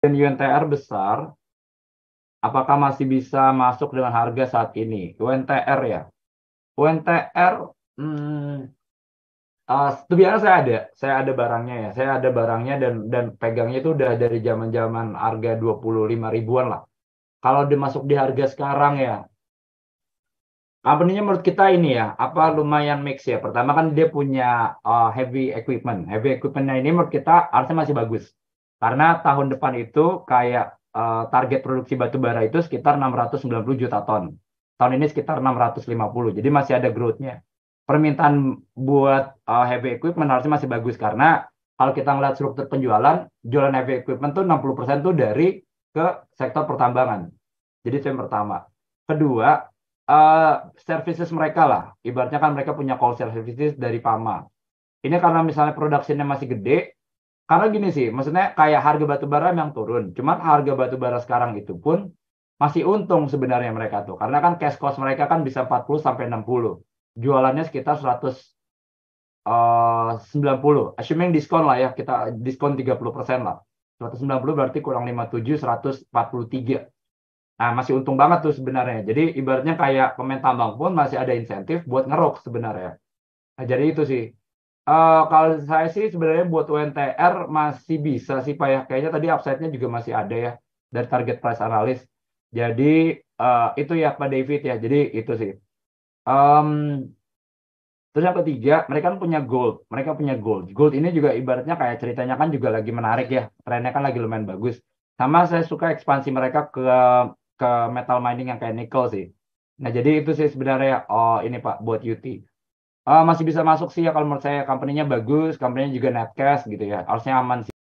dan UNTR besar, apakah masih bisa masuk dengan harga saat ini? UNTR ya. UNTR, hmm, uh, biasa saya ada, saya ada barangnya ya, saya ada barangnya dan dan pegangnya itu udah dari zaman zaman harga 25 ribuan lah. Kalau dimasuk di harga sekarang ya, company-nya menurut kita ini ya, apa lumayan mix ya. Pertama kan dia punya uh, heavy equipment, heavy equipmentnya ini menurut kita harusnya masih bagus karena tahun depan itu kayak uh, target produksi batu bara itu sekitar 690 juta ton. Tahun ini sekitar 650. Jadi masih ada growth-nya. Permintaan buat uh, heavy equipment harusnya masih bagus karena kalau kita ngeliat struktur penjualan, jualan heavy equipment tuh 60% tuh dari ke sektor pertambangan. Jadi itu yang pertama. Kedua, uh, services mereka lah. Ibaratnya kan mereka punya call services dari PAMA. Ini karena misalnya produksinya masih gede, karena gini sih, maksudnya kayak harga batu bara yang turun. Cuman harga batu bara sekarang itu pun masih untung sebenarnya mereka tuh. Karena kan cash cost mereka kan bisa 40 sampai 60. Jualannya sekitar 100 Uh, 90. Assuming diskon lah ya, kita diskon 30% lah. 190 berarti kurang 57, 143. Nah, masih untung banget tuh sebenarnya. Jadi ibaratnya kayak pemain tambang pun masih ada insentif buat ngerok sebenarnya. Nah, jadi itu sih. Uh, kalau saya sih sebenarnya buat UNTR masih bisa sih Pak ya. Kayaknya tadi upside-nya juga masih ada ya dari target price analis. Jadi uh, itu ya Pak David ya. Jadi itu sih. Um, terus yang ketiga, mereka kan punya gold. Mereka punya gold. Gold ini juga ibaratnya kayak ceritanya kan juga lagi menarik ya. Trennya kan lagi lumayan bagus. Sama saya suka ekspansi mereka ke ke metal mining yang kayak nickel sih. Nah, jadi itu sih sebenarnya oh ini Pak buat UT. Eh, masih bisa masuk sih ya kalau menurut saya company-nya bagus, company-nya juga netcash gitu ya. Harusnya aman sih.